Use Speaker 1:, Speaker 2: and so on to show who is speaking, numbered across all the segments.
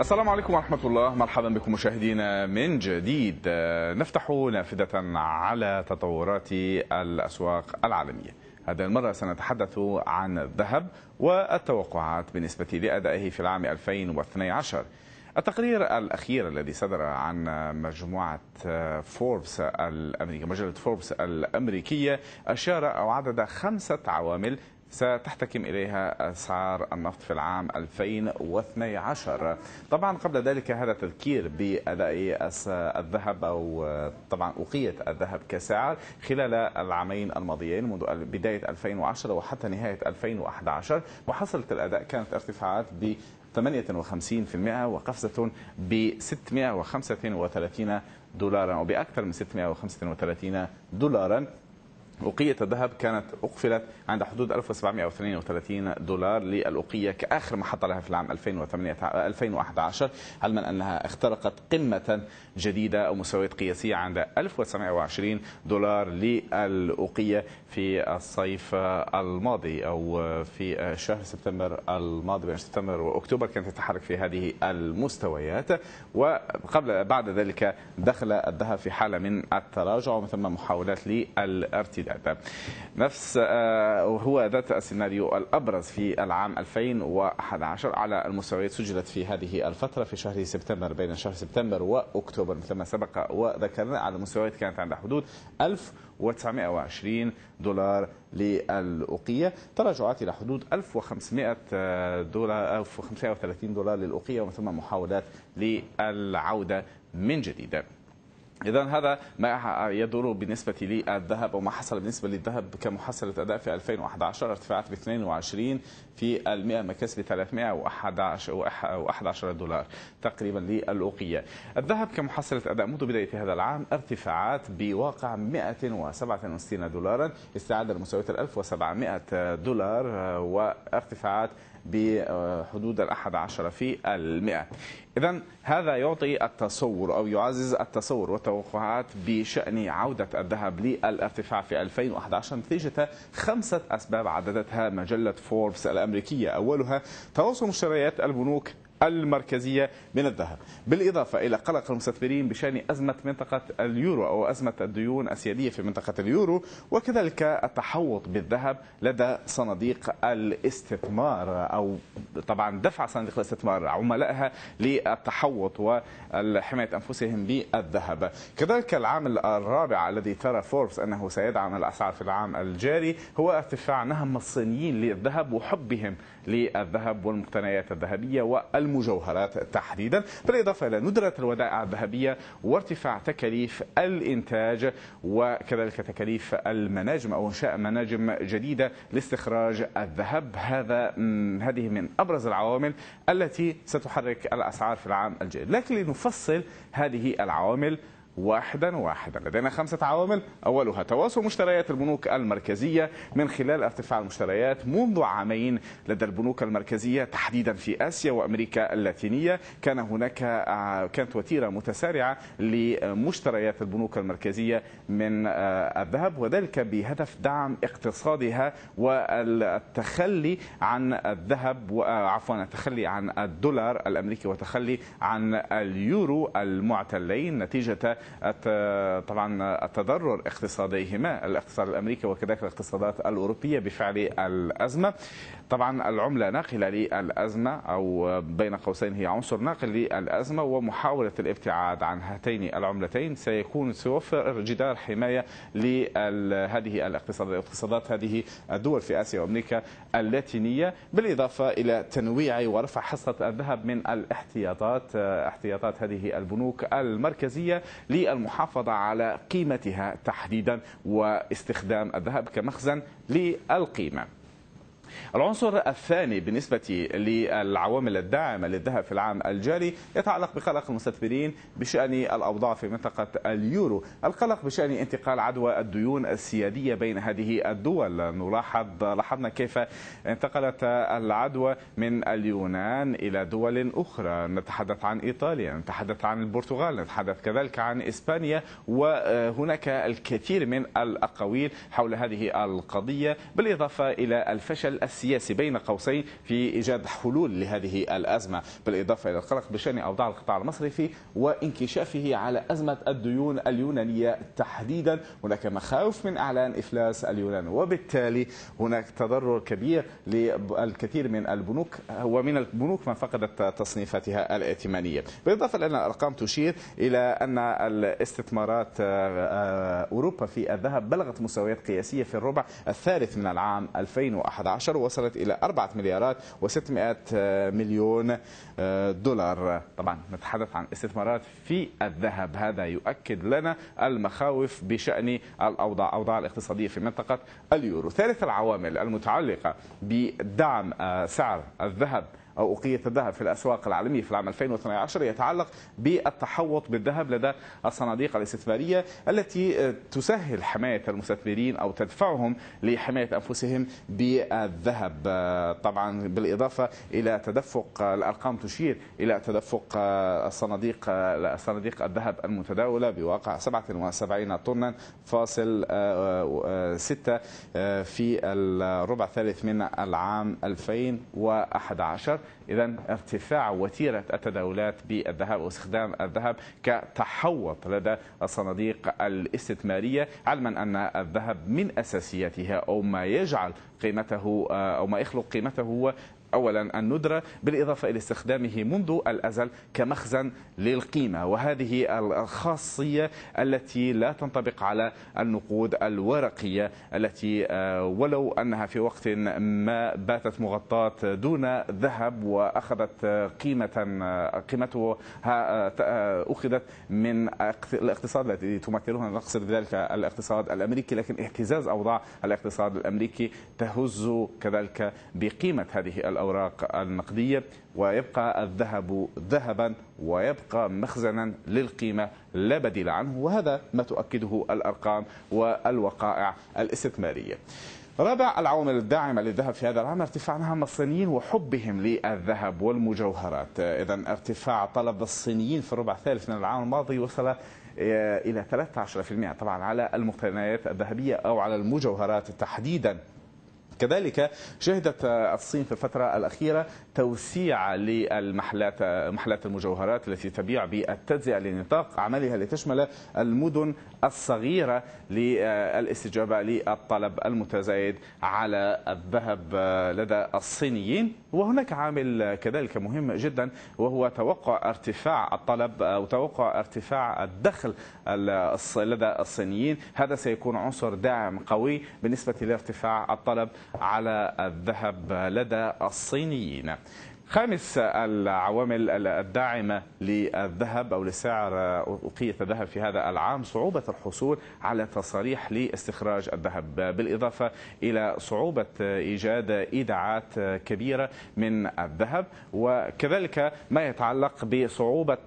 Speaker 1: السلام عليكم ورحمة الله مرحبا بكم مشاهدينا من جديد نفتح نافذة على تطورات الأسواق العالمية هذه المرة سنتحدث عن الذهب والتوقعات بالنسبة لأدائه في العام 2012 التقرير الأخير الذي صدر عن مجموعة فوربس الأمريكية مجلة فوربس الأمريكية أشار أو عدد خمسة عوامل ستحتكم إليها أسعار النفط في العام 2012 طبعا قبل ذلك هذا تذكير بأداء الذهب أو طبعا أوقية الذهب كسعر خلال العامين الماضيين منذ بداية 2010 وحتى نهاية 2011 وحصلة الأداء كانت ارتفاعات ب 58% وقفزة ب 635 دولارا وبأكثر من 635 دولارا أوقية الذهب كانت أقفلت عند حدود 1732 دولار للأوقية كآخر محطة لها في العام 2011 علما أنها اخترقت قمة جديدة أو مستويات قياسية عند 1920 دولار للأوقية في الصيف الماضي أو في شهر سبتمبر الماضي بين سبتمبر وأكتوبر كانت تتحرك في هذه المستويات وقبل بعد ذلك دخل الذهب في حالة من التراجع ومن ثم محاولات للارتداء الاداء نفس وهو آه، ذات السيناريو الابرز في العام 2011 على المستويات سجلت في هذه الفتره في شهر سبتمبر بين شهر سبتمبر واكتوبر مثلما سبق وذكرنا على المستويات كانت عند حدود 1920 دولار للأوقية تراجعات إلى حدود 1500 آه، دولار 1530 دولار للأوقية ومن ثم محاولات للعودة من جديد اذا هذا ما يدور بالنسبه للذهب وما حصل بالنسبه للذهب كمحصله اداء في 2011 ارتفعت ب 22 في المئه ما 311 دولار تقريبا للاوقيه. الذهب كمحصله اداء منذ بدايه هذا العام ارتفاعات بواقع 167 دولارا استعاده لمستويات 1700 دولار وارتفاعات بحدود الأحد عشر في المئة إذا هذا يعطي التصور أو يعزز التصور والتوقعات بشأن عودة الذهب للارتفاع في 2011 نتيجة خمسة أسباب عددتها مجلة فوربس الأمريكية أولها تواصل مشتريات البنوك المركزية من الذهب بالإضافة إلى قلق المستثمرين بشأن أزمة منطقة اليورو أو أزمة الديون السيادية في منطقة اليورو وكذلك التحوط بالذهب لدى صناديق الاستثمار أو طبعا دفع صناديق الاستثمار عملائها للتحوط وحماية أنفسهم بالذهب كذلك العامل الرابع الذي ترى فوربس أنه سيدعم الأسعار في العام الجاري هو ارتفاع نهم الصينيين للذهب وحبهم للذهب والمقتنيات الذهبية والمقتنيات المجوهرات تحديدا بالإضافة إلى ندرة الودائع الذهبية وارتفاع تكاليف الإنتاج وكذلك تكاليف المناجم أو إنشاء مناجم جديدة لاستخراج الذهب هذا هذه من أبرز العوامل التي ستحرك الأسعار في العام الجاري لكن لنفصل هذه العوامل واحدا واحدا لدينا خمسة عوامل أولها تواصل مشتريات البنوك المركزية من خلال ارتفاع المشتريات منذ عامين لدى البنوك المركزية تحديدا في آسيا وأمريكا اللاتينية كان هناك آه، كانت وتيرة متسارعة لمشتريات البنوك المركزية من آه، الذهب وذلك بهدف دعم اقتصادها والتخلي عن الذهب آه، عفوا التخلي عن الدولار الأمريكي وتخلي عن اليورو المعتلين نتيجة طبعا التضرر اقتصاديهما الاقتصاد الامريكي وكذلك الاقتصادات الاوروبيه بفعل الازمه طبعا العمله ناقله للازمه او بين قوسين هي عنصر ناقل للازمه ومحاوله الابتعاد عن هاتين العملتين سيكون سيوفر جدار حمايه لهذه الاقتصادات اقتصادات هذه الدول في اسيا وامريكا اللاتينيه بالاضافه الى تنويع ورفع حصه الذهب من الاحتياطات احتياطات هذه البنوك المركزيه للمحافظة على قيمتها تحديدا واستخدام الذهب كمخزن للقيمة العنصر الثاني بالنسبة للعوامل الداعمة للذهب في العام الجاري يتعلق بقلق المستثمرين بشأن الأوضاع في منطقة اليورو القلق بشأن انتقال عدوى الديون السيادية بين هذه الدول نلاحظ لاحظنا كيف انتقلت العدوى من اليونان إلى دول أخرى نتحدث عن إيطاليا نتحدث عن البرتغال نتحدث كذلك عن إسبانيا وهناك الكثير من الأقاويل حول هذه القضية بالإضافة إلى الفشل السياسي بين قوسين في إيجاد حلول لهذه الأزمة بالإضافة إلى القلق بشأن أوضاع القطاع المصرفي وانكشافه على أزمة الديون اليونانية تحديدا هناك مخاوف من أعلان إفلاس اليونان وبالتالي هناك تضرر كبير للكثير من البنوك ومن البنوك من فقدت تصنيفاتها الائتمانية بالإضافة إلى أن الأرقام تشير إلى أن الاستثمارات آه، آه، أوروبا في الذهب بلغت مستويات قياسية في الربع الثالث من العام 2011 2011 وصلت إلى 4 مليارات و600 مليون آه، دولار طبعا نتحدث عن استثمارات في الذهب هذا يؤكد لنا المخاوف بشأن الأوضاع أوضاع الاقتصادية في منطقة اليورو ثالث العوامل المتعلقة بدعم آه، سعر الذهب أو أوقية الذهب في الأسواق العالمية في العام 2012 يتعلق بالتحوط بالذهب لدى الصناديق الاستثمارية التي آه، تسهل حماية المستثمرين أو تدفعهم لحماية أنفسهم بالذهب آه، طبعا بالإضافة إلى تدفق آه، الأرقام تشير إلى تدفق الصناديق صناديق الذهب المتداولة بواقع 77 طنا فاصل 6 في الربع الثالث من العام 2011 إذا ارتفاع وتيرة التداولات بالذهب واستخدام الذهب كتحوط لدى الصناديق الاستثمارية علما أن الذهب من أساسياتها أو ما يجعل قيمته أو ما يخلق قيمته هو أولا الندرة بالإضافة إلى استخدامه منذ الأزل كمخزن للقيمة وهذه الخاصية التي لا تنطبق على النقود الورقية التي آه، ولو أنها في وقت ما باتت مغطاة دون ذهب وأخذت آه، قيمة آه، قيمتها أخذت من الاقتصاد الذي تمثلها نقصد بذلك الاقتصاد الأمريكي لكن اهتزاز أوضاع الاقتصاد الأمريكي تهز كذلك بقيمة هذه الأوراق النقدية ويبقى الذهب ذهبا ويبقى مخزنا للقيمة لا بديل عنه وهذا ما تؤكده الأرقام والوقائع الاستثمارية رابع العوامل الداعمة للذهب في هذا العام ارتفاع نهم الصينيين وحبهم للذهب والمجوهرات إذا ارتفاع طلب الصينيين في الربع الثالث من العام الماضي وصل إلى 13% طبعا على المقتنيات الذهبية أو على المجوهرات تحديدا كذلك شهدت الصين في الفترة الأخيرة توسيع للمحلات محلات المجوهرات التي تبيع بالتجزئة لنطاق عملها لتشمل المدن الصغيرة للاستجابة للطلب المتزايد على الذهب لدى الصينيين وهناك عامل كذلك مهم جدا وهو توقع ارتفاع الطلب أو توقع ارتفاع الدخل لدى الصينيين هذا سيكون عنصر داعم قوي بالنسبة لارتفاع الطلب على الذهب لدى الصينيين خامس العوامل الداعمة للذهب أو لسعر أوقية الذهب في هذا العام صعوبة الحصول على تصاريح لاستخراج الذهب بالإضافة إلى صعوبة إيجاد إيداعات كبيرة من الذهب وكذلك ما يتعلق بصعوبة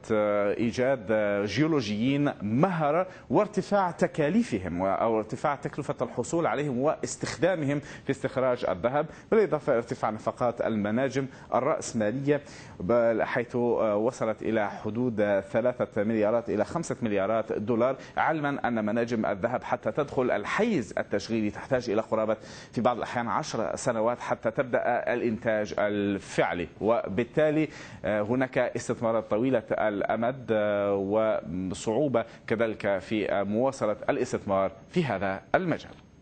Speaker 1: إيجاد جيولوجيين مهرة وارتفاع تكاليفهم أو ارتفاع تكلفة الحصول عليهم واستخدامهم في استخراج الذهب بالإضافة إلى ارتفاع نفقات المناجم الرأس الرأسمالية حيث آه، وصلت إلى حدود ثلاثة مليارات إلى خمسة مليارات دولار علما أن مناجم الذهب حتى تدخل الحيز التشغيلي تحتاج إلى قرابة في بعض الأحيان عشر سنوات حتى تبدأ الإنتاج الفعلي وبالتالي آه، هناك استثمارات طويلة الأمد آه، وصعوبة كذلك في مواصلة الاستثمار في هذا المجال